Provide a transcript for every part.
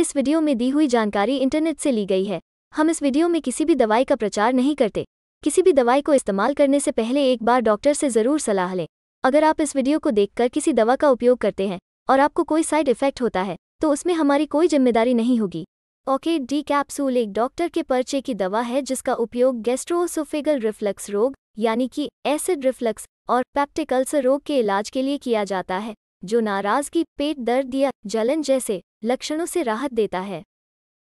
इस वीडियो में दी हुई जानकारी इंटरनेट से ली गई है हम इस वीडियो में किसी भी दवाई का प्रचार नहीं करते किसी भी दवाई को इस्तेमाल करने से पहले एक बार डॉक्टर से ज़रूर सलाह लें अगर आप इस वीडियो को देखकर किसी दवा का उपयोग करते हैं और आपको कोई साइड इफेक्ट होता है तो उसमें हमारी कोई जिम्मेदारी नहीं होगी ओके डी कैप्सूल एक डॉक्टर के पर्चे की दवा है जिसका उपयोग गेस्ट्रोसोफेगल रिफ्लक्स रोग यानी कि एसिड रिफ्लक्स और पैप्टिकल्स रोग के इलाज के लिए किया जाता है जो नाराजगी पेट दर्द या जलन जैसे लक्षणों से राहत देता है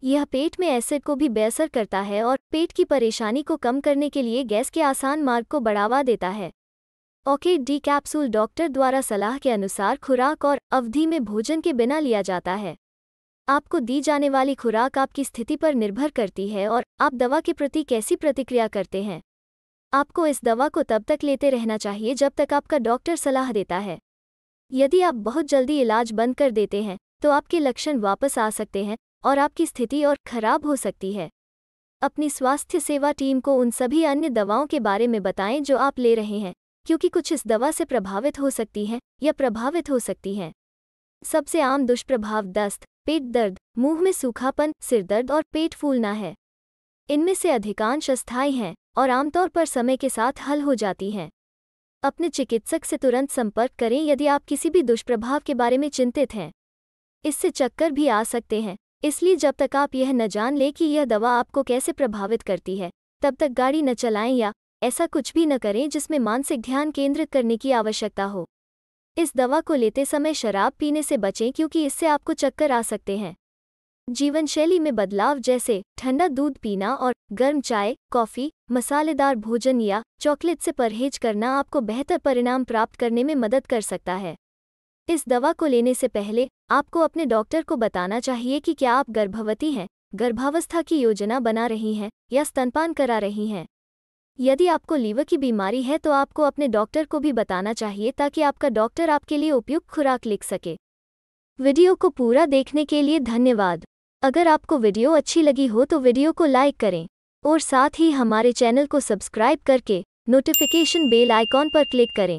यह पेट में एसिड को भी बेअसर करता है और पेट की परेशानी को कम करने के लिए गैस के आसान मार्ग को बढ़ावा देता है ओके डी कैप्सूल डॉक्टर द्वारा सलाह के अनुसार खुराक और अवधि में भोजन के बिना लिया जाता है आपको दी जाने वाली खुराक आपकी स्थिति पर निर्भर करती है और आप दवा के प्रति कैसी प्रतिक्रिया करते हैं आपको इस दवा को तब तक लेते रहना चाहिए जब तक आपका डॉक्टर सलाह देता है यदि आप बहुत जल्दी इलाज बंद कर देते हैं तो आपके लक्षण वापस आ सकते हैं और आपकी स्थिति और खराब हो सकती है अपनी स्वास्थ्य सेवा टीम को उन सभी अन्य दवाओं के बारे में बताएं जो आप ले रहे हैं क्योंकि कुछ इस दवा से प्रभावित हो सकती हैं या प्रभावित हो सकती हैं सबसे आम दुष्प्रभाव दस्त पेट दर्द मुंह में सूखापन सिरदर्द और पेट फूलना है इनमें से अधिकांश अस्थायी हैं और आमतौर पर समय के साथ हल हो जाती हैं अपने चिकित्सक से तुरंत संपर्क करें यदि आप किसी भी दुष्प्रभाव के बारे में चिंतित हैं इससे चक्कर भी आ सकते हैं इसलिए जब तक आप यह न जान लें कि यह दवा आपको कैसे प्रभावित करती है तब तक गाड़ी न चलाएं या ऐसा कुछ भी न करें जिसमें मानसिक ध्यान केंद्रित करने की आवश्यकता हो इस दवा को लेते समय शराब पीने से बचें क्योंकि इससे आपको चक्कर आ सकते हैं जीवनशैली में बदलाव जैसे ठंडा दूध पीना और गर्म चाय कॉफ़ी मसालेदार भोजन या चॉकलेट से परहेज करना आपको बेहतर परिणाम प्राप्त करने में मदद कर सकता है इस दवा को लेने से पहले आपको अपने डॉक्टर को बताना चाहिए कि क्या आप गर्भवती हैं गर्भावस्था की योजना बना रही हैं या स्तनपान करा रही हैं यदि आपको लीवर की बीमारी है तो आपको अपने डॉक्टर को भी बताना चाहिए ताकि आपका डॉक्टर आपके लिए उपयुक्त खुराक लिख सके वीडियो को पूरा देखने के लिए धन्यवाद अगर आपको वीडियो अच्छी लगी हो तो वीडियो को लाइक करें और साथ ही हमारे चैनल को सब्सक्राइब करके नोटिफिकेशन बेल आइकॉन पर क्लिक करें